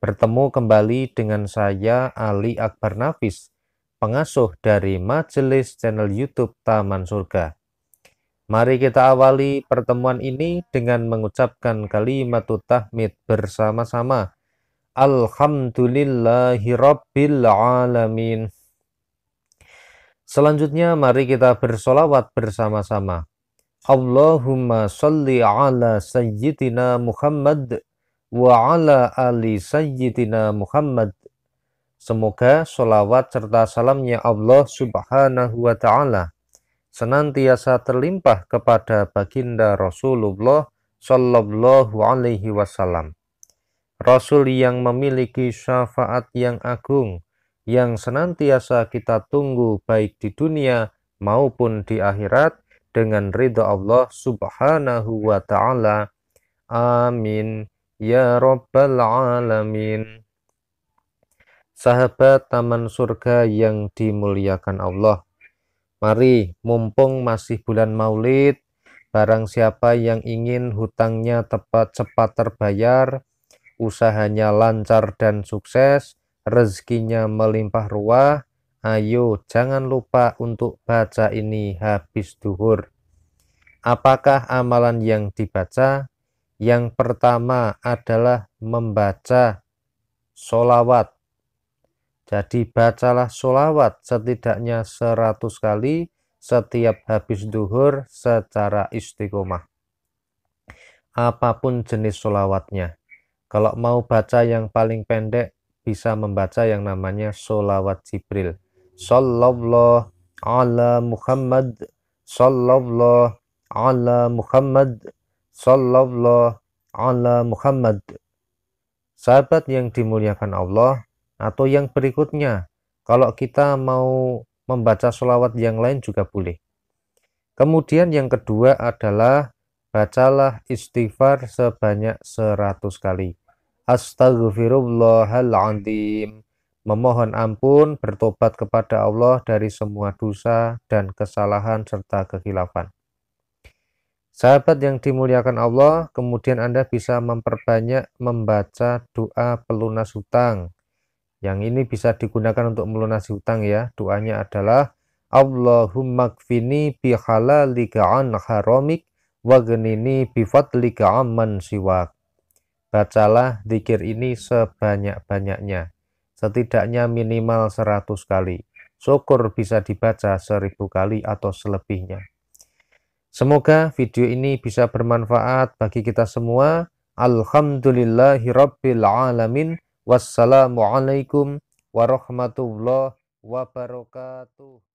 bertemu kembali dengan saya Ali Akbar Nafis, pengasuh dari Majelis channel YouTube Taman Surga. Mari kita awali pertemuan ini dengan mengucapkan kalimat tahmid bersama-sama. Alhamdulillahirrabbilalamin. Selanjutnya mari kita bersolawat bersama-sama. Allahumma salli ala sayyidina Muhammad wa ala ali sayyidina Muhammad. Semoga sholawat serta salamnya Allah subhanahu wa ta'ala senantiasa terlimpah kepada baginda Rasulullah Shallallahu alaihi wasallam. Rasul yang memiliki syafaat yang agung, yang senantiasa kita tunggu baik di dunia maupun di akhirat dengan ridha Allah subhanahu wa ta'ala. Amin ya Rabbal Alamin. Sahabat Taman Surga yang dimuliakan Allah, mari mumpung masih bulan maulid, barang siapa yang ingin hutangnya tepat cepat terbayar, usahanya lancar dan sukses, rezekinya melimpah ruah, ayo jangan lupa untuk baca ini habis duhur. Apakah amalan yang dibaca? Yang pertama adalah membaca solawat. Jadi bacalah solawat setidaknya 100 kali setiap habis duhur secara istiqomah. Apapun jenis solawatnya. Kalau mau baca yang paling pendek bisa membaca yang namanya solawat Jibril. Sallallahu ala Muhammad. Sallallahu ala Muhammad Sallallahu ala Muhammad. Sahabat yang dimuliakan Allah atau yang berikutnya, kalau kita mau membaca sholawat yang lain juga boleh. Kemudian yang kedua adalah bacalah istighfar sebanyak seratus kali. Astaghfirullahaladzim. Memohon ampun, bertobat kepada Allah dari semua dosa dan kesalahan serta kekhilafan. Sahabat yang dimuliakan Allah, kemudian Anda bisa memperbanyak membaca doa pelunas hutang. Yang ini bisa digunakan untuk melunasi hutang ya. Doanya adalah Allahumma kfini bihalalika an haramik wagnini bifadlika amman siwak. Bacalah zikir ini sebanyak-banyaknya, setidaknya minimal 100 kali. Syukur bisa dibaca 1000 kali atau selebihnya. Semoga video ini bisa bermanfaat bagi kita semua. Alhamdulillahirrabbilalamin. Wassalamualaikum warahmatullahi wabarakatuh.